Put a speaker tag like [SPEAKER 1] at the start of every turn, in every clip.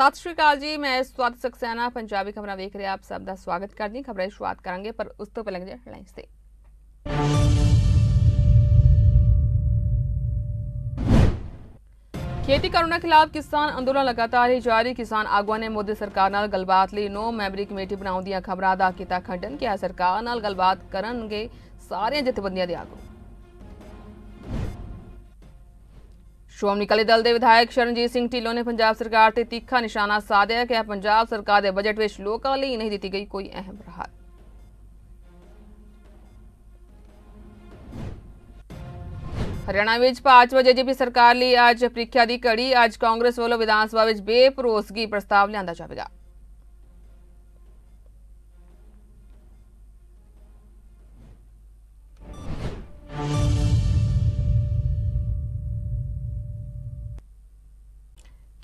[SPEAKER 1] सत श्रीकाल जी मैं स्वागत सक्सैना पंजाबी खबर वेख रहे आप सब का स्वागत कर दी खबरें शुरुआत करा पर उस तो पहले हेडलाइन से खेती कानूनों खिलाफ किसान अंदोलन लगातार ही जारी किसान आगुआ ने मोदी सरकार गलबात नौ मैंबरी कमेटी बनाने दिया खबर का किया खंडन किया सरकार गलबात करे सारे जथेबंदियों आगू ਸ਼੍ਰੋਮਣੀ ਅਕਾਲੀ ਦਲ ਦੇ ਵਿਧਾਇਕ ਸ਼ਰਨਜੀਤ ਸਿੰਘ ਢਿੱਲੋਂ ਨੇ ਪੰਜਾਬ ਸਰਕਾਰ ਤੇ ਤਿੱਖਾ ਨਿਸ਼ਾਨਾ ਸਾਧਿਆ ਕਿ ਪੰਜਾਬ ਸਰਕਾਰ ਦੇ ਬਜਟ ਵਿੱਚ ਲੋਕਾਂ ਲਈ ਨਹੀਂ ਦਿੱਤੀ ਗਈ ਕੋਈ ਅਹਿਮ ਰਾਹਤ ਹਰਿਆਣਾ ਵਿੱਚ ਭਾਜਪਾ ਜੇਜੇਪੀ ਸਰਕਾਰ ਲਈ ਅੱਜ ਪ੍ਰੀਖਿਆ ਦੀ ਕੜੀ ਅੱਜ ਕਾਂਗਰਸ ਵੱਲੋਂ ਵਿਧਾਨ ਸਭਾ ਵਿੱਚ ਬੇਪਰੋਸਗੀ ਪ੍ਰਸਤਾਵ ਲਿਆਂਦਾ ਜਾਵੇਗਾ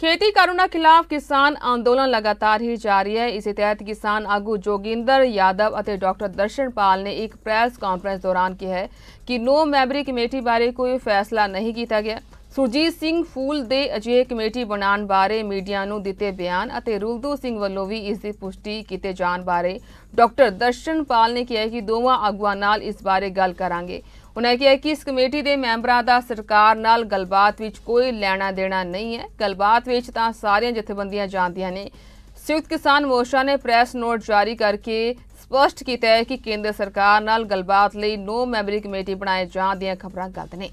[SPEAKER 1] खेती करुणा खिलाफ किसान आंदोलन लगातार ही जारी है इसी तहत किसान आगू जोगिंदर यादव ਅਤੇ ਡਾਕਟਰ ਦਰਸ਼ਨਪਾਲ ਨੇ ਇੱਕ ਪ੍ਰੈਸ ਕਾਨਫਰੰਸ ਦੌਰਾਨ ਕਿਹਾ ਕਿ ਨੋ ਮੈਂਬਰੀ ਕਮੇਟੀ ਬਾਰੇ ਕੋਈ ਫੈਸਲਾ ਨਹੀਂ ਕੀਤਾ ਗਿਆ ਸੁਰਜੀਤ ਸਿੰਘ ਫੂਲ ਦੇ ਅਜੇ ਕਮੇਟੀ ਬਣਾਉਣ ਬਾਰੇ ਮੀਡੀਆ ਨੂੰ ਦਿੱਤੇ ਬਿਆਨ ਅਤੇ ਰੁਲਦੂ ਸਿੰਘ ਵੱਲੋਂ ਵੀ ਇਸ ਦੀ ਪੁਸ਼ਟੀ ਕੀਤੇ ਜਾਣ ਬਾਰੇ ਡਾਕਟਰ ਦਰਸ਼ਨਪਾਲ ਨੇ ਕਿਹਾ ਕਿ ਦੋਵਾਂ ਆਗੂਆਂ ਨਾਲ ਇਸ ਬਾਰੇ ਗੱਲ ਕਰਾਂਗੇ ਉਹਨਾਂ ਕਿਹਾ ਕਿ ਇਸ ਕਮੇਟੀ ਦੇ ਮੈਂਬਰਾਂ ਦਾ ਸਰਕਾਰ ਨਾਲ ਗੱਲਬਾਤ ਵਿੱਚ ਕੋਈ ਲੈਣਾ ਦੇਣਾ ਨਹੀਂ ਹੈ ਗੱਲਬਾਤ ਵਿੱਚ ਤਾਂ ਸਾਰੀਆਂ ਜਥੇਬੰਦੀਆਂ ਜਾਣਦੀਆਂ ਨੇ ਸੰਯੁਕਤ ਕਿਸਾਨ ਮੋਰਚਾ ਨੇ ਪ੍ਰੈਸ ਨੋਟ ਜਾਰੀ ਕਰਕੇ ਸਪਸ਼ਟ ਕੀਤਾ ਹੈ ਕਿ ਕੇਂਦਰ ਸਰਕਾਰ ਨਾਲ ਗੱਲਬਾਤ ਲਈ ਨੋ ਮੈਂਬਰੀ ਕਮੇਟੀ ਬਣਾਏ ਜਾਣ ਦੀਆਂ ਖਬਰਾਂ ਗਲਤ ਨੇ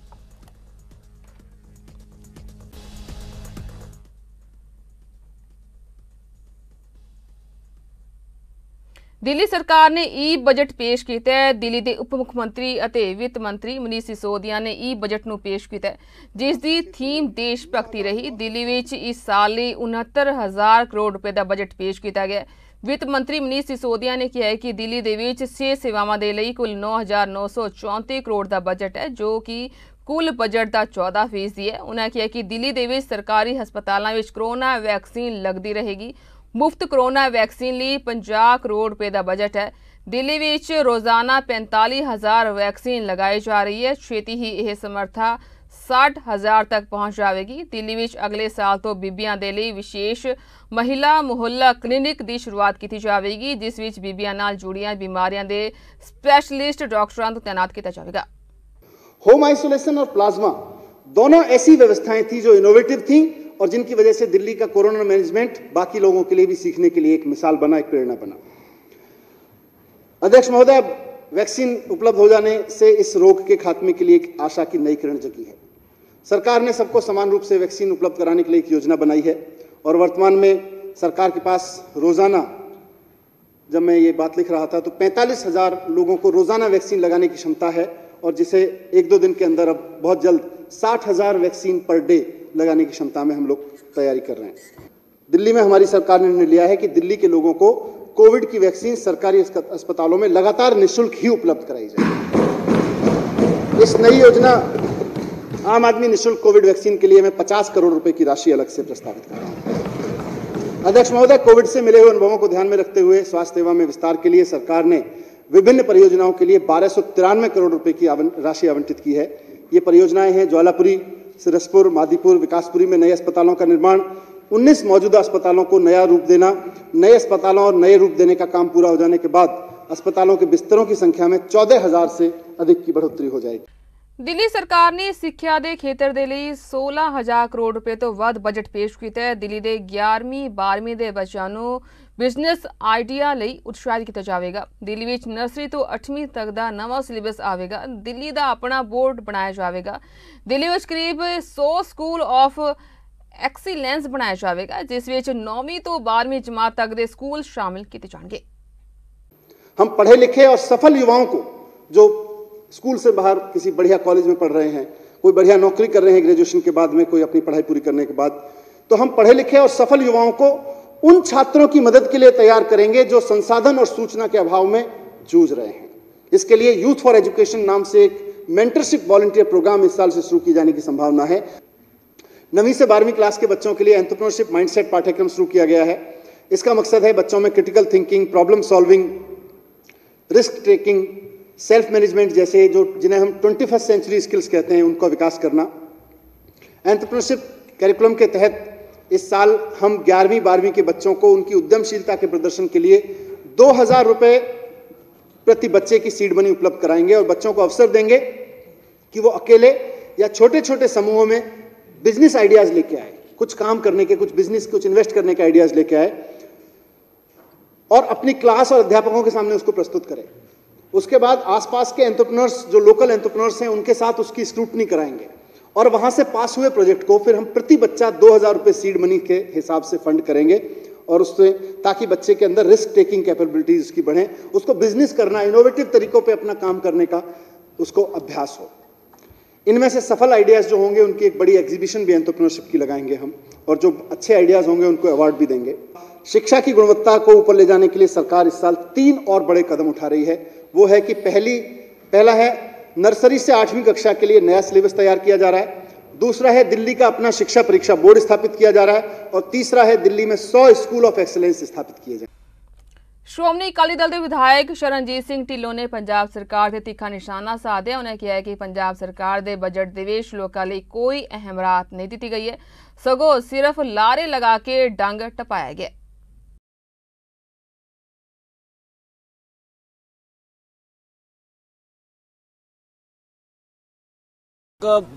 [SPEAKER 1] ਦਿੱਲੀ ਸਰਕਾਰ ਨੇ ਈ ਬਜਟ ਪੇਸ਼ ਕੀਤਾ ਹੈ ਦਿੱਲੀ ਦੇ ਉਪ ਮੁੱਖ ਮੰਤਰੀ ਅਤੇ ਵਿੱਤ ਮੰਤਰੀ ਮਨੀਸ਼ ਸਿਸੋਦੀਆ ਨੇ ਈ ਬਜਟ ਨੂੰ ਪੇਸ਼ ਕੀਤਾ ਜਿਸ ਦੀ ਥੀਮ ਦੇਸ਼ ਭਗਤੀ ਰਹੀ ਦਿੱਲੀ ਵਿੱਚ ਇਸ ਸਾਲ ਲਈ 69000 ਕਰੋੜ ਰੁਪਏ ਦਾ ਬਜਟ ਪੇਸ਼ ਕੀਤਾ ਗਿਆ ਵਿੱਤ ਮੰਤਰੀ ਮਨੀਸ਼ ਸਿਸੋਦੀਆ ਨੇ ਕਿਹਾ ਕਿ ਦਿੱਲੀ ਦੇ ਵਿੱਚ 6 ਸੇਵਾਵਾਂ ਦੇ ਲਈ ਕੁੱਲ 9934 ਕਰੋੜ ਦਾ ਬਜਟ ਹੈ ਜੋ ਕਿ ਕੁੱਲ ਬਜਟ ਦਾ 14% ਹੈ ਉਹਨਾਂ ਕਿਹਾ ਕਿ ਦਿੱਲੀ ਦੇ ਵਿੱਚ ਸਰਕਾਰੀ ਹਸਪਤਾਲਾਂ ਵਿੱਚ ਕਰੋਨਾ ਵੈਕਸੀਨ ਲੱਗਦੀ ਰਹੇਗੀ ਮੁਫਤ ਕਰੋਨਾ ਵੈਕਸੀਨ ਲਈ 50 ਕਰੋੜ ਰੁਪਏ ਦਾ ਬਜਟ ਹੈ ਦਿੱਲੀ ਵਿੱਚ ਰੋਜ਼ਾਨਾ 45000 ਵੈਕਸੀਨ ਲਗਾਈ ਜਾ ਰਹੀ ਹੈ ਛੇਤੀ ਹੀ ਇਹ ਸਮਰਥਾ 60000 ਤੱਕ ਪਹੁੰਚ ਜਾਵੇਗੀ ਦਿੱਲੀ ਵਿੱਚ ਅਗਲੇ ਸਾਲ ਤੋਂ ਬੀਬੀਆਂ ਦੇ ਲਈ ਵਿਸ਼ੇਸ਼ ਮਹਿਲਾ ਮੁਹੱਲਾ ਕਲੀਨਿਕ ਦੀ ਸ਼ੁਰੂਆਤ ਕੀਤੀ ਜਾਵੇਗੀ ਜਿਸ ਵਿੱਚ ਬੀਬੀਆਂ ਨਾਲ ਜੁੜੀਆਂ ਬਿਮਾਰੀਆਂ ਦੇ ਸਪੈਸ਼ਲਿਸਟ ਡਾਕਟਰਾਂ ਨੂੰ ਤਾਇਨਾਤ ਕੀਤਾ ਜਾਵੇਗਾ
[SPEAKER 2] ਹੋਮ ਆਈਸੋਲੇਸ਼ਨ ਔਰ ਪਲਾਜ਼ਮਾ ਦੋਨੋਂ ਐਸੀ ਵਿਵਸਥਾਵਾਂ ਥੀ ਜੋ ਇਨੋਵੇਟਿਵ ਥੀ और जिनकी वजह से दिल्ली का कोरोना मैनेजमेंट बाकी लोगों के लिए भी सीखने के लिए एक मिसाल बना एक प्रेरणा बना अध्यक्ष महोदय वैक्सीन उपलब्ध हो जाने से इस रोग के खात्मे के लिए एक आशा की नई किरण जगी है सरकार ने सबको समान रूप से वैक्सीन उपलब्ध कराने के लिए एक योजना बनाई है और वर्तमान में सरकार के पास रोजाना जब मैं ये बात लिख रहा था तो पैंतालीस हजार लोगों को रोजाना वैक्सीन लगाने की क्षमता है और जिसे एक दो दिन के अंदर अब बहुत जल्द साठ हजार वैक्सीन पर डे लगाने की क्षमता में हम लोग तैयारी कर रहे हैं दिल्ली में हमारी सरकार ने निर्णय लिया है कि दिल्ली के लोगों को कोविड की वैक्सीन सरकारी अस्पतालों में लगातार निःशुल्क ही उपलब्ध कराई जाए इस नई योजना आम आदमी निःशुल्क कोविड वैक्सीन के लिए मैं पचास करोड़ रुपए की राशि अलग से प्रस्तावित कर रहा हूँ अध्यक्ष महोदय कोविड से मिले हुए अनुभवों को ध्यान में रखते हुए स्वास्थ्य सेवा में विस्तार के लिए सरकार ने विभिन्न परियोजनाओं के लिए बारह करोड़ रुपए की राशि आवंटित की है ये परियोजनाएं हैं ज्वालापुरी सिरसपुर मादीपुर विकासपुरी में नए अस्पतालों का निर्माण 19 मौजूदा अस्पतालों को नया रूप देना नए अस्पतालों और नए रूप देने का काम पूरा हो जाने के बाद अस्पतालों के बिस्तरों की संख्या में चौदह हजार से अधिक की बढ़ोतरी हो जाएगी
[SPEAKER 1] दिल्ली सरकार ने सिक्ख्या के ਖੇਤਰ के लिए सोलह हज़ार करोड़ रुपए तो ਬਜਟ ਪੇਸ਼ ਕੀਤਾ ਹੈ ਦਿੱਲੀ ਦੇ 11ਵੀਂ 12ਵੀਂ ਦੇ ਬੱਚਿਆਂ बिजनेस आइडिया उत्साहित किया जाएगा दिल्ली नर्सरी तो अठवीं तक का नव सिलेबस आएगा दिल्ली का अपना बोर्ड बनाया जाएगा दिल्ली करीब सौ स्कूल ऑफ एक्सीलेंस बनाया जाएगा जिस नौवीं तो बारहवीं जमात तक के स्कूल शामिल किए जाएंगे
[SPEAKER 2] हम पढ़े लिखे और सफल युवाओं को जो स्कूल से बाहर किसी बढ़िया कॉलेज में पढ़ रहे हैं कोई बढ़िया नौकरी कर रहे हैं ग्रेजुएशन के बाद में कोई अपनी पढ़ाई पूरी करने के बाद तो हम पढ़े लिखे और सफल युवाओं को उन छात्रों की मदद के लिए तैयार करेंगे जो संसाधन और सूचना के अभाव में जूझ रहे हैं इसके लिए यूथ फॉर एजुकेशन नाम से एक मेंटरशिप वॉलंटियर प्रोग्राम इस साल से शुरू की जाने की संभावना है नवीं से बारहवीं क्लास के बच्चों के लिए एंटरप्रेन्योरशिप माइंडसेट पाठ्यक्रम शुरू किया गया है इसका मकसद है बच्चों में critical thinking problem solving risk taking self management जैसे जो जिन्हें हम ट्वेंटी फर्स्ट सेंचुरी स्किल्स कहते हैं उनका विकास करना एंट्रप्रोनरशिप करिकुलम के तहत इस साल हम ग्यारहवीं बारहवीं के बच्चों को उनकी उद्यमशीलता के प्रदर्शन के लिए दो हजार रुपए प्रति बच्चे की सीड मनी उपलब्ध कराएंगे और बच्चों को अवसर देंगे कि वो अकेले या छोटे छोटे समूहों में बिजनेस आइडियाज़ लेके आए कुछ काम करने के कुछ बिजनेस कुछ इन्वेस्ट करने के आइडियाज़ लेके आए और अपनी क्लास और अध्यापकों के सामने उसको प्रस्तुत करें उसके बाद आसपास के एंटरप्रेन्योर्स जो लोकल एंटरप्रेन्योर्स हैं उनके साथ उसकी स्क्रूटनी कराएंगे और वहां से पास हुए प्रोजेक्ट को फिर हम प्रति बच्चा दो हज़ार रुपये सीड मनी के हिसाब से फंड करेंगे और उससे ताकि बच्चे के अंदर रिस्क टेकिंग कैपेबिलिटीज उसकी बढ़े उसको बिजनेस करना इनोवेटिव तरीकों पे अपना काम करने का उसको अभ्यास हो इनमें से सफल आइडियाज़ जो होंगे उनकी एक बड़ी एग्जीबिशन भी एंटरप्रेन्योरशिप की लगाएंगे हम और जो अच्छे आइडियाज़ होंगे उनको अवार्ड भी देंगे शिक्षा की गुणवत्ता को ऊपर ले जाने के लिए सरकार इस साल तीन और बड़े कदम उठा रही है वो है कि पहली पहला है नर्सरी से आठवीं कक्षा के लिए नया सिलेबस तैयार किया जा रहा है दूसरा है दिल्ली का अपना शिक्षा परीक्षा बोर्ड स्थापित किया जा रहा है और तीसरा है दिल्ली में सौ स्कूल ऑफ एक्सलेंस स्थापित किए जाए
[SPEAKER 1] श्रोमणी अकाली दल के विधायक शरणजीत सिंह ढिलों ने पंजाब सरकार से तिखा निशाना साधे उन्हें किया है कि पंजाब सरकार दे बजट देवेश लोगों लिए कोई अहम राहत नहीं दी गई है सगो सिर्फ लारे लगा के डंग टपाया गया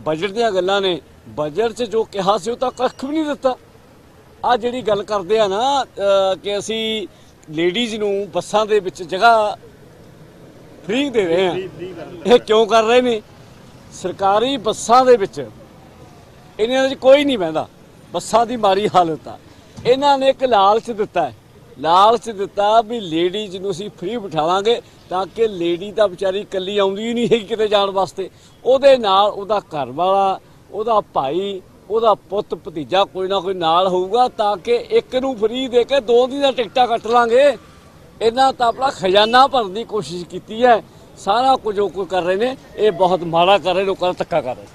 [SPEAKER 1] ਬਜਟ ਦੀਆਂ ਗੱਲਾਂ ਨੇ ਬਜਟ 'ਚ ਜੋ ਕਿਹਾ
[SPEAKER 2] ਸੀ ਉਹ ਤਾਂ ਕੱਖ ਵੀ ਨਹੀਂ ਦਿੱਤਾ ਆ ਜਿਹੜੀ ਗੱਲ ਕਰਦੇ ਆ ਨਾ ਕਿ ਅਸੀਂ ਲੇਡੀਜ਼ ਨੂੰ ਬੱਸਾਂ ਦੇ ਵਿੱਚ ਜਗ੍ਹਾ ਫ੍ਰੀ ਦੇ ਰਹੇ ਆ ਇਹ ਕਿਉਂ ਕਰ ਰਹੇ ਨੇ ਸਰਕਾਰੀ ਬੱਸਾਂ ਦੇ ਵਿੱਚ ਇਹਨਾਂ ਦੇ ਵਿੱਚ ਕੋਈ ਨਹੀਂ ਬਹਿੰਦਾ ਬੱਸਾਂ ਦੀ ਮਾਰੀ ਹਾਲਤ ਆ ਇਹਨਾਂ ਨੇ ਇੱਕ ਲਾਲਚ ਦਿੱਤਾ ਲਾਲਚ ਦਿੱਤਾ ਵੀ ਲੇਡੀਜ਼ ਨੂੰ ਅਸੀਂ ਫ੍ਰੀ ਬਿਠਾਵਾਂਗੇ ਤਾਂ ਕਿ ਲੇਡੀ ਤਾਂ ਵਿਚਾਰੀ ਇਕੱਲੀ ਆਉਂਦੀ ਹੀ ਨਹੀਂ ਹੈ ਕਿਤੇ ਜਾਣ ਵਾਸਤੇ ਉਹਦੇ ਨਾਲ ਉਹਦਾ ਘਰ ਵਾਲਾ ਉਹਦਾ ਭਾਈ ਉਹਦਾ ਪੁੱਤ ਭਤੀਜਾ ਕੋਈ ਨਾ ਕੋਈ ਨਾਲ ਹੋਊਗਾ ਤਾਂ ਕਿ ਇੱਕ ਨੂੰ ਫ੍ਰੀ ਦੇ ਕੇ ਦੋ ਦਿਨ ਦਾ ਟਿਕਟਾਂ ਕੱਟ ਲਾਂਗੇ ਇਹਨਾਂ ਤਾਂ ਆਪਣਾ ਖਜ਼ਾਨਾ ਭਰਨ ਦੀ ਕੋਸ਼ਿਸ਼ ਕੀਤੀ ਹੈ ਸਾਰਾ ਕੁਝ ਉਹ ਕਰ ਰਹੇ ਨੇ ਇਹ ਬਹੁਤ ਮਾੜਾ ਕਰ ਰਹੇ ਲੋਕਾਂ ਦਾ ਧੱਕਾ ਕਰ ਰਹੇ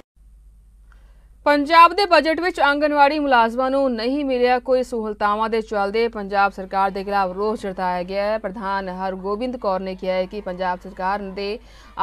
[SPEAKER 1] ਪੰਜਾਬ ਦੇ ਬਜਟ ਵਿੱਚ ਆਂਗਨਵਾੜੀ ਮੁਲਾਜ਼ਮਾਂ ਨੂੰ ਨਹੀਂ ਮਿਲਿਆ ਕੋਈ ਸਹੂਲਤਾਵਾਂ ਦੇ ਚਲਦੇ ਪੰਜਾਬ ਸਰਕਾਰ ਦੇ ਖਿਲਾਫ ਰੋਸ ਜਤਾਇਆ ਗਿਆ ਹੈ ਪ੍ਰਧਾਨ ਹਰਗੋਬਿੰਦ ਕੌਰ ਨੇ ਕਿਹਾ ਹੈ ਕਿ ਪੰਜਾਬ ਸਰਕਾਰ ਦੇ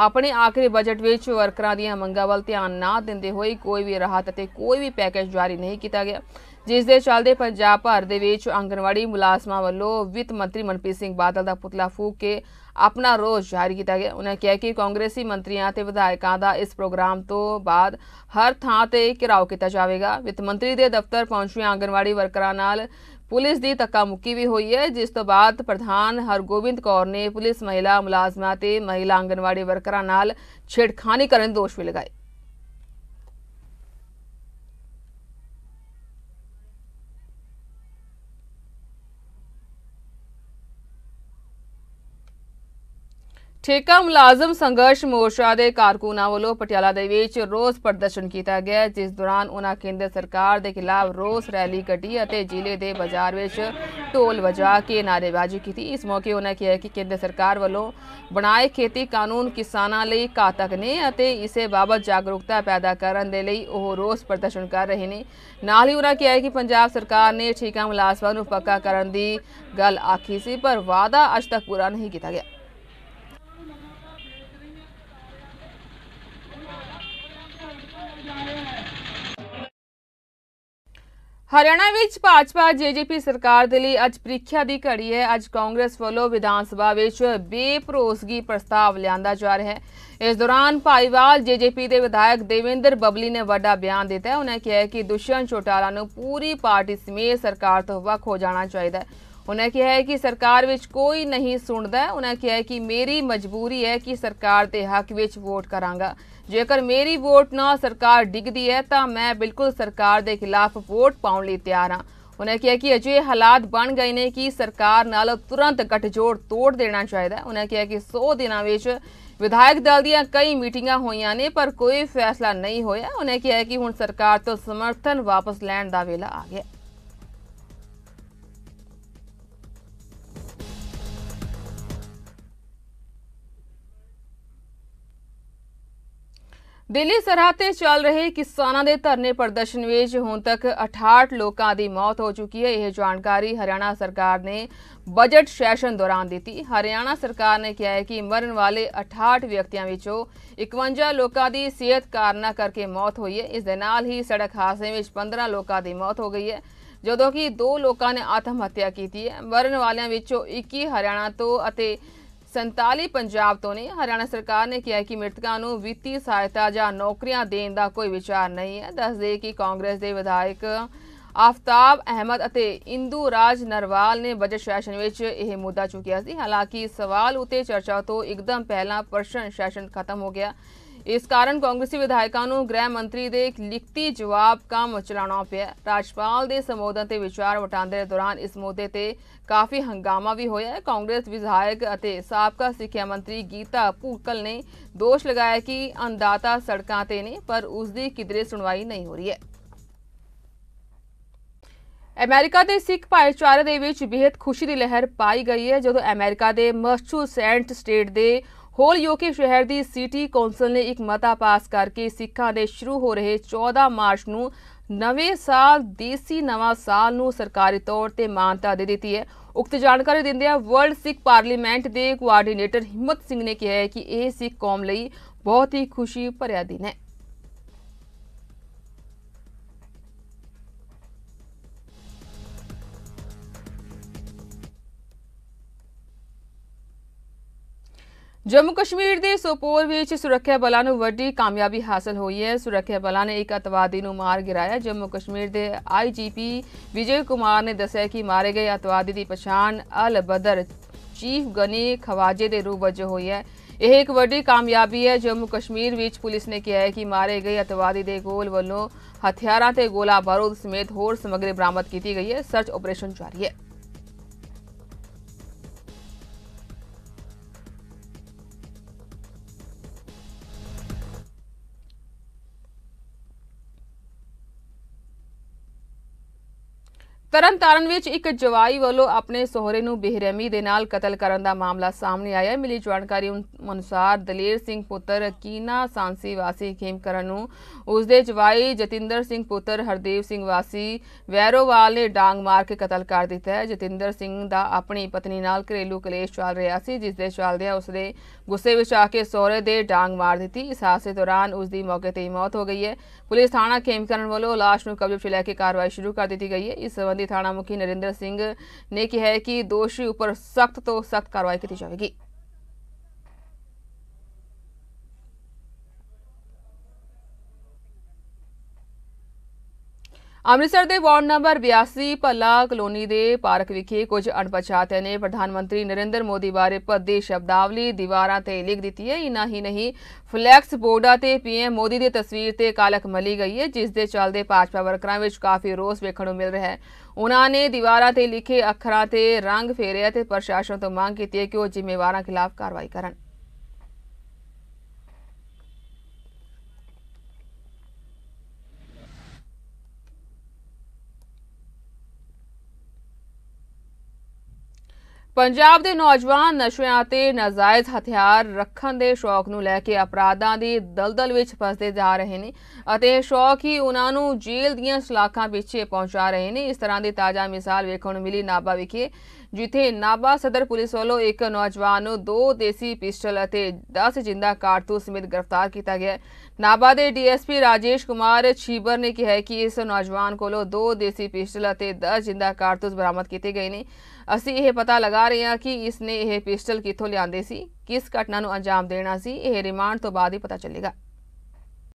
[SPEAKER 1] ਆਪਣੇ ਆਖਰੀ ਬਜਟ ਵਿੱਚ ਵਰਕਰਾਂ ਦੀਆਂ ਮੰਗਾਂ ਵੱਲ ਧਿਆਨ ਨਾ ਦਿੰਦੇ ਹੋਏ ਕੋਈ ਵੀ ਰਾਹਤ ਅਤੇ ਕੋਈ ਵੀ ਪੈਕੇਜ ਜਾਰੀ ਨਹੀਂ ਕੀਤਾ ਗਿਆ ਜਿਸ ਦੇ ਚੱਲਦੇ ਪੰਜਾਬ ਭਰ ਦੇ ਵਿੱਚ ਆਂਗਣਵਾੜੀ ਮੁਲਾਜ਼ਮਾਂ ਵੱਲੋਂ ਵਿੱਤ ਮੰਤਰੀ ਮਨਪ੍ਰੀਤ ਸਿੰਘ ਬਾਦਲ ਦਾ ਪੁਤਲਾ ਫੂਕ ਕੇ ਆਪਣਾ ਰੋਸ ਜਾਰੀ ਕੀਤਾ ਗਿਆ ਉਹਨਾਂ ਕਿਹਾ ਕਿ ਕਾਂਗਰਸੀ ਮੰਤਰੀਆਂ ਤੇ ਵਿਧਾਇਕਾਂ ਦਾ ਇਸ ਪ੍ਰੋਗਰਾਮ ਤੋਂ ਬਾਅਦ ਹਰ ਥਾਂ ਤੇ ਘਿਰਾਓ ਕੀਤਾ ਜਾਵੇਗਾ ਵਿੱਤ ਮੰਤਰੀ ਦੇ ਦਫ਼ਤਰ ਪਹੁੰਚੀਆਂ ਆਂਗਣਵਾੜੀ ਵਰਕਰਾਂ ਨਾਲ ਪੁਲਿਸ ਦੀ ਤੱਕਾ ਮੁੱਕੀ ਵੀ ਹੋਈ ਹੈ ਜਿਸ ਤੋਂ ਬਾਅਦ ਪ੍ਰਧਾਨ ਹਰਗੋਬਿੰਦ ਕੌਰ ਨੇ ਪੁਲਿਸ ਮਹਿਲਾ ਮੁਲਾਜ਼ਮਾਂ ਤੇ ਮਹਿਲਾ ਆਂਗਣਵਾੜੀ ਵਰਕਰਾਂ ਨਾਲ ਛੇੜਖਾਨੀ ਕਰਨ ਦੋਸ਼ ਵੀ ਲਗਾਏ ਠੇਕਾ ਮੁਲਾਜ਼ਮ ਸੰਘਰਸ਼ ਮੋਰਚਾ ਦੇ ਕਾਰਕੁਨਾਂ ਵੱਲੋਂ ਪਟਿਆਲਾ ਦੇ ਵਿੱਚ ਰੋਸ ਪ੍ਰਦਰਸ਼ਨ ਕੀਤਾ ਗਿਆ ਜਿਸ ਦੌਰਾਨ ਉਹਨਾਂ ਕੇਂਦਰ ਸਰਕਾਰ ਦੇ ਖਿਲਾਫ ਰੋਸ ਰੈਲੀ ਕੱਢੀ ਅਤੇ ਜ਼ਿਲ੍ਹੇ ਦੇ ਬਾਜ਼ਾਰ ਵਿੱਚ ਢੋਲ ਵਜਾ ਕੇ ਨਾਰੇਬਾਜ਼ੀ ਕੀਤੀ ਇਸ ਮੌਕੇ ਉਹਨਾਂ ਕਿਹਾ ਕਿ ਕੇਂਦਰ ਸਰਕਾਰ ਵੱਲੋਂ ਬਣਾਏ ਖੇਤੀ ਕਾਨੂੰਨ ਕਿਸਾਨਾਂ ਲਈ ਘਾਤਕ ਨੇ ਅਤੇ ਇਸੇ ਬਾਬਤ ਜਾਗਰੂਕਤਾ ਪੈਦਾ ਕਰਨ ਦੇ ਲਈ ਉਹ ਰੋਸ ਪ੍ਰਦਰਸ਼ਨ ਕਰ ਰਹੇ ਨੇ ਨਾਲ ਹੀ ਉਹਨਾਂ ਕਿਹਾ ਕਿ ਪੰਜਾਬ ਸਰਕਾਰ ਨੇ ਠੇਕਾ ਮੁਲਾਜ਼ਮਾਂ ਨੂੰ ਪੱਕਾ ਕਰਨ ਦੀ ਗੱਲ ਆਖੀ ਸੀ ਪਰ ਵਾਅਦਾ ਅਜ ਤੱਕ ਪੂਰਾ ਨਹੀਂ ਕੀਤਾ ਗਿਆ ਹਰਿਆਣਾ ਵਿੱਚ ਭਾਜਪਾ ਜੇਜੇਪੀ ਸਰਕਾਰ ਦੇ ਲਈ ਅੱਜ ਪ੍ਰੀਖਿਆ ਦੀ ਘੜੀ ਹੈ ਅੱਜ ਕਾਂਗਰਸ ਵੱਲੋਂ ਵਿਧਾਨ ਸਭਾ ਵਿੱਚ ਬੇਪਰੋਸਗੀ ਪ੍ਰਸਤਾਵ ਲਿਆਂਦਾ ਜਾ ਰਿਹਾ ਹੈ ਇਸ ਦੌਰਾਨ ਭਾਈਵਾਲ ਜੇਜੇਪੀ ਦੇ ਵਿਧਾਇਕ ਦੇਵਿੰਦਰ ਬਬਲੀ ਨੇ ਵੱਡਾ ਬਿਆਨ ਦਿੱਤਾ ਹੈ ਉਹਨਾਂ ਕਿਹਾ ਕਿ ਦੁਸ਼ਯੰਤ ਚੋਟਾਲਾ ਨੂੰ ਪੂਰੀ ਪਾਰਟੀ ਸਮੇਤ ਸਰਕਾਰ ਤੋਂ ਵੱਖ ਹੋ ਜਾਣਾ ਚਾਹੀਦਾ ਹੈ ਉਹਨਾਂ ਕਿਹਾ ਹੈ ਕਿ ਸਰਕਾਰ ਵਿੱਚ ਕੋਈ ਨਹੀਂ ਸੁਣਦਾ ਉਹਨਾਂ ਕਿਹਾ ਹੈ ਕਿ ਮੇਰੀ ਮਜਬੂਰੀ ਹੈ ਕਿ ਸਰਕਾਰ ਦੇ ਹੱਕ ਵਿੱਚ ਵੋਟ ਕਰਾਂਗਾ ਜੇਕਰ ਮੇਰੀ ਵੋਟ ਨਾਲ ਸਰਕਾਰ ਡਿੱਗਦੀ ਹੈ ਤਾਂ ਮੈਂ ਬਿਲਕੁਲ ਸਰਕਾਰ ਦੇ ਖਿਲਾਫ ਵੋਟ ਪਾਉਣ ਲਈ ਤਿਆਰ ਹਾਂ ਉਹਨਾਂ ਕਿਹਾ ਕਿ ਅਜੇ ਹਾਲਾਤ ਬਣ ਗਏ ਨੇ ਕਿ ਸਰਕਾਰ ਨਾਲ ਤੁਰੰਤ ਗੱਠਜੋੜ ਤੋੜ ਦੇਣਾ ਚਾਹੀਦਾ ਉਹਨਾਂ ਕਿਹਾ ਕਿ 100 ਦਿਨਾਂ ਵਿੱਚ ਵਿਧਾਇਕ ਦਲ ਦੀਆਂ ਕਈ ਮੀਟਿੰਗਾਂ ਹੋਈਆਂ ਨੇ ਪਰ ਕੋਈ ਫੈਸਲਾ ਨਹੀਂ ਹੋਇਆ ਉਹਨਾਂ ਕਿਹਾ ਕਿ ਹੁਣ ਸਰਕਾਰ ਤੋਂ ਸਮਰਥਨ ਵਾਪਸ ਲੈਣ ਦਾ ਵੇਲਾ ਆ ਗਿਆ ਦਿੱਲੀ ਸਰਹੱਦ ਤੇ ਚੱਲ ਰਹੇ ਕਿਸਾਨਾਂ ਦੇ ਧਰਨੇ ਪ੍ਰਦਰਸ਼ਨ ਵਿੱਚ ਹੁਣ ਤੱਕ 68 ਲੋਕਾਂ ਦੀ ਮੌਤ ਹੋ ਚੁੱਕੀ ਹੈ ਇਹ ਜਾਣਕਾਰੀ ਹਰਿਆਣਾ ਸਰਕਾਰ ਨੇ ਬਜਟ ਸੈਸ਼ਨ ਦੌਰਾਨ ਦਿੱਤੀ ਹਰਿਆਣਾ ਸਰਕਾਰ ਨੇ ਕਿਹਾ ਹੈ ਕਿ ਮਰਨ ਵਾਲੇ 68 ਵਿਅਕਤੀਆਂ ਵਿੱਚੋਂ 51 ਲੋਕਾਂ ਦੀ ਸਿਹਤ ਕਾਰਨਾਂ ਕਰਕੇ ਮੌਤ ਹੋਈ ਹੈ ਇਸ ਦੇ ਨਾਲ ਹੀ ਸੜਕ ਹਾਦਸੇ ਵਿੱਚ 15 ਲੋਕਾਂ ਦੀ ਮੌਤ ਹੋ ਗਈ ਹੈ ਜਦੋਂ ਕਿ 2 ਲੋਕਾਂ ਨੇ ਆਤਮ ਹੱਤਿਆ ਕੀਤੀ ਹੈ ਮਰਨ ਵਾਲਿਆਂ ਵਿੱਚੋਂ 21 ਹਰਿਆਣਾ ਤੋਂ ਅਤੇ 47 ਪੰਜਾਬ ਤੋਂ ਨੇ ਹਰਿਆਣਾ ਸਰਕਾਰ ਨੇ ਕਿਹਾ ਕਿ ਮ੍ਰਿਤਕਾਂ ਨੂੰ ਵਿੱਤੀ ਸਹਾਇਤਾ ਜਾਂ ਨੌਕਰੀਆਂ ਦੇਣ ਦਾ ਕੋਈ ਵਿਚਾਰ ਨਹੀਂ ਹੈ ਦੱਸਦੇ ਕਿ ਕਾਂਗਰਸ ਦੇ ਵਿਧਾਇਕ ਆਫਤਾਬ ਅਹਿਮਦ ਅਤੇ ਇੰਦੂ ਰਾਜ ਨਰਵਾਲ ਨੇ ਬਜਟ ਸੈਸ਼ਨ ਵਿੱਚ ਇਹ ਮੁੱਦਾ ਚੁੱਕਿਆ ਸੀ ਹਾਲਾਂਕਿ ਸਵਾਲ ਉਤੇ ਚਰਚਾ ਤੋਂ ਇੱਕਦਮ ਪਹਿਲਾਂ ਪ੍ਰਸ਼ਨ ਸੈਸ਼ਨ ਖਤਮ ਹੋ ਗਿਆ ਇਸ ਕਾਰਨ ਕਾਂਗਰਸੀ ਵਿਧਾਇਕਾਂ ਨੂੰ ਗ੍ਰਹਿ ਮੰਤਰੀ ਦੇ ਇੱਕ ਲਿਖਤੀ ਜਵਾਬ ਕੰਮ ਚਲਾਉਣਾ ਪਿਆ ਰਾਜਪਾਲ ਦੇ ਸੰਬੋਧਨ ਤੇ ਵਿਚਾਰ ਵਟਾਂਦਰੇ ਦੌਰਾਨ ਇਸ ਮੁੱਦੇ ਤੇ ਕਾਫੀ ਹੰਗਾਮਾ ਵੀ ਹੋਇਆ ਕਾਂਗਰਸ ਵਿਧਾਇਕ ਅਤੇ ਸਾਬਕਾ ਸਿੱਖਿਆ ਮੰਤਰੀ ਗੀਤਾ ਭੂਕਲ ਨੇ ਦੋਸ਼ ਲਗਾਇਆ ਕਿ ਅੰਦਾਤਾ ਸੜਕਾਂ ਤੇ ਨੇ ਪਰ ਉਸ ਦੀ ਕਿਧਰੇ ਸੁਣਵਾਈ ਨਹੀਂ ਹੋ ਰਹੀ ਹੈ ਅਮਰੀਕਾ ਦੇ ਸਿੱਖ ਭਾਈਚਾਰੇ ਦੇ ਵਿੱਚ ਬੇहद ਖੁਸ਼ੀ ਦੀ ਲਹਿਰ ਪਾਈ ਗਈ ਹੈ ਜਦੋਂ ਅਮਰੀਕਾ ਦੇ ਮੈਸਚੂਸੈਂਟ ਸਟੇਟ ਦੇ ਹੋਲ ਯੋਕੇ ਸ਼ਹਿਰ ਦੀ ਸਿਟੀ ਕੌਂਸਲ ਨੇ ਇੱਕ ਮਤਾ ਪਾਸ ਕਰਕੇ ਸਿੱਖਾਂ ਦੇ ਸ਼ੁਰੂ ਹੋ ਰਹੇ 14 ਮਾਰਚ ਨੂੰ ਨਵੇਂ ਸਾਲ ਦੇਸੀ ਨਵਾਂ ਸਾਲ ਨੂੰ ਸਰਕਾਰੀ ਤੌਰ ਤੇ ਮਾਨਤਾ ਦੇ ਦਿੱਤੀ ਹੈ ਉਕਤ ਜਾਣਕਾਰੀ ਦਿੰਦਿਆਂ ਵਰਲਡ ਸਿੱਖ ਪਾਰਲੀਮੈਂਟ ਦੇ ਕੋਆਰਡੀਨੇਟਰ ਹਿੰਮਤ ਸਿੰਘ ਨੇ ਕਿਹਾ ਹੈ ਕਿ ਇਹ ਸਿੱਖ ਕੌਮ ਲਈ ਬਹੁਤ ਹੀ ਖੁਸ਼ੀ ਭਰਿਆ ਦਿਨ ਹੈ जम्मू कश्मीर के सोपोर सुरक्षा बलों को वही कामयाबी हासिल हुई है सुरक्षा बलों ने एक अतवादी को मार गिराया जम्मू कश्मीर के आई जी पी विजय कुमार ने दस कि मारे गए अतवादी की पछाण अल बदर चीफ गनी खवाजे के रूप वजो हुई है यह एक वही कामयाबी है जम्मू कश्मीर में पुलिस ने कहा है कि मारे गए अतवादी के गोल वलों हथियारों गोला बारूद समेत होर समगरी बरामद की गई है सर्च ऑपरेशन जारी है ਤਰਨਤਾਰਨ ਵਿੱਚ ਇੱਕ ਜਵਾਈ ਵੱਲੋਂ ਆਪਣੇ ਸਹੁਰੇ ਨੂੰ ਬੇਰਹਿਮੀ ਦੇ ਨਾਲ ਕਤਲ ਕਰਨ ਦਾ ਮਾਮਲਾ ਸਾਹਮਣੇ ਆਇਆ ਹੈ ਮਿਲੀ ਜਾਣਕਾਰੀ ਅਨੁਸਾਰ ਦਲੇਰ ਸਿੰਘ ਪੁੱਤਰ ਕੀਨਾ ਸਾਂਸੀ ਵਾਸੀ ਖੇਮਕਰਨ ਨੂੰ ਉਸਦੇ ਜਵਾਈ ਜਤਿੰਦਰ ਸਿੰਘ ਪੁੱਤਰ ਹਰਦੇਵ ਸਿੰਘ ਵਾਸੀ ਵੈਰੋਵਾਲ ਨੇ ਡਾਂਗ ਮਾਰ ਕੇ ਕਤਲ ਕਰ ਦਿੱਤਾ ਹੈ ਜਤਿੰਦਰ ਸਿੰਘ ਦਾ ਆਪਣੀ ਪਤਨੀ ਨਾਲ ਘਰੇਲੂ ਕਲੇਸ਼ ਚੱਲ ਰਿਹਾ ਸੀ ਜਿਸ ਦੇ ਚੱਲਦਿਆਂ ਉਸਨੇ ਗੁੱਸੇ ਵਿੱਚ ਆ ਕੇ ਸਹੁਰੇ ਦੇ ਡਾਂਗ ਮਾਰ ਦਿੱਤੀ ਇਸ ਹਾਦਸੇ ਦੌਰਾਨ ਉਸਦੀ ਮੌਕੇ ਤੇ ਹੀ ਮੌਤ ਹੋ ਗਈ ਹੈ ਪੁਲਿਸ ਥਾਣਾ ਖੇਮਕਰਨ ਵੱਲੋਂ ਲਾਸ਼ ਨੂੰ ਕਬਜ਼ੇ 'ਚ ਲੈ ਕੇ ਕਾਰਵਾਈ ਸ਼ੁਰੂ ਕਰ ਦਿੱਤੀ ਗਈ ਹੈ ਇਸ ਸੰਬੰਧੀ थाना मुखी नरेंद्र सिंह ने कहा है कि दोषी ऊपर सख्त तो सख्त कार्रवाई की जाएगी ਅੰਮ੍ਰਿਤਸਰ ਦੇ ਵਾਰਡ ਨੰਬਰ 82 ਪੱਲਾ ਕਲੋਨੀ ਦੇ ਪਾਰਕ ਵਿਖੇ ਕੁਝ ਅਣਪਛਾਤਿਆਂ ਨੇ ਪ੍ਰਧਾਨ ਮੰਤਰੀ ਨਰਿੰਦਰ ਮੋਦੀ ਬਾਰੇ ਭੱਦੀ ਸ਼ਬਦਾਵਲੀ ਦੀਵਾਰਾਂ ਤੇ ਲਿਖ ਦਿੱਤੀ ਹੈ ਇਨਾ ਹੀ ਨਹੀਂ ਫਲੈਕਸ ਬੋਰਡਾਂ ਤੇ ਪੀਐਮ ਮੋਦੀ ਦੀ ਤਸਵੀਰ ਤੇ ਕਾਲਕ ਮਲੀ ਗਈ ਹੈ ਜਿਸ ਦੇ ਚੱਲਦੇ ਭਾਜਪਾ ਵਰਕਰਾਂ ਵਿੱਚ ਕਾਫੀ ਰੋਸ ਵੇਖਣ ਨੂੰ ਮਿਲ ਰਿਹਾ ਹੈ ਉਹਨਾਂ ਨੇ ਦੀਵਾਰਾਂ ਤੇ ਲਿਖੇ ਅੱਖਰਾਂ ਤੇ ਰੰਗ ਫੇਰਿਆ ਤੇ ਪ੍ਰਸ਼ਾਸਨ ਤੋਂ ਮੰਗ ਕੀਤੀ ਹੈ ਕਿ ਉਹ ਜ਼ਿੰਮੇਵਾਰਾਂ ਖਿਲਾਫ ਕਾਰਵਾਈ ਕਰਨ ਪੰਜਾਬ ਦੇ ਨੌਜਵਾਨ ਨਸ਼ਿਆਂ ਤੇ ਨਜਾਇਜ਼ ਹਥਿਆਰ ਰੱਖਣ ਦੇ ਸ਼ੌਕ ਨੂੰ ਲੈ ਕੇ ਅਪਰਾਧਾਂ ਦੀ ਦਲਦਲ ਵਿੱਚ ਫਸਦੇ ਜਾ ਰਹੇ ਨੇ ਅਤੇ ਇਹ ਸ਼ੌਕ ਹੀ ਉਹਨਾਂ ਨੂੰ ਜੇਲ੍ਹ ਦੀਆਂ ਸਲਾਖਾਂ ਪਿੱਛੇ ਪਹੁੰਚਾ ਰਹੇ ਨੇ ਇਸ ਤਰ੍ਹਾਂ ਦੀ ਤਾਜ਼ਾ ਮਿਸਾਲ ਵੇਖਣ ਨੂੰ ਮਿਲੀ ਨਾਬਾ ਵਿਖੇ ਜਿੱਥੇ ਨਾਬਾ ਸਦਰ ਪੁਲਿਸ ਵੱਲੋਂ ਇੱਕ ਨੌਜਵਾਨ ਨੂੰ ਦੋ ਦੇਸੀ ਪਿਸਟਲ ਅਤੇ 10 ਜਿੰਦਾ ਕਾਰਤੂਸ ਸਮੇਤ ਗ੍ਰਿਫਤਾਰ ਕੀਤਾ ਗਿਆ ਨਾਬਾ ਦੇ ਡੀਐਸਪੀ ਰਾਜੇਸ਼ ਕੁਮਾਰ ਛੀਬਰ ਨੇ ਕਿਹਾ ਕਿ ਇਸ ਨੌਜਵਾਨ ਕੋਲੋਂ ਦੋ ਦੇਸੀ ਪਿਸਟਲ ਅਤੇ 10 ਜਿੰਦਾ ਕਾਰਤੂਸ ਬਰਾਮਦ ਕੀਤੇ ਗਏ ਨੇ ਅਸੀਂ ਇਹ ਪਤਾ ਲਗਾ ਰਹੇ ਹਾਂ ਕਿ ਇਸ ਨੇ ਇਹ ਪਿਸਟਲ ਕਿੱਥੋਂ ਲਿਆਂਦੇ ਸੀ ਕਿਸ ਘਟਨਾ ਨੂੰ ਅੰਜਾਮ ਦੇਣਾ ਸੀ ਇਹ ਰਿਮਾਂਡ ਤੋਂ ਬਾਅਦ ਹੀ ਪਤਾ ਚੱਲੇਗਾ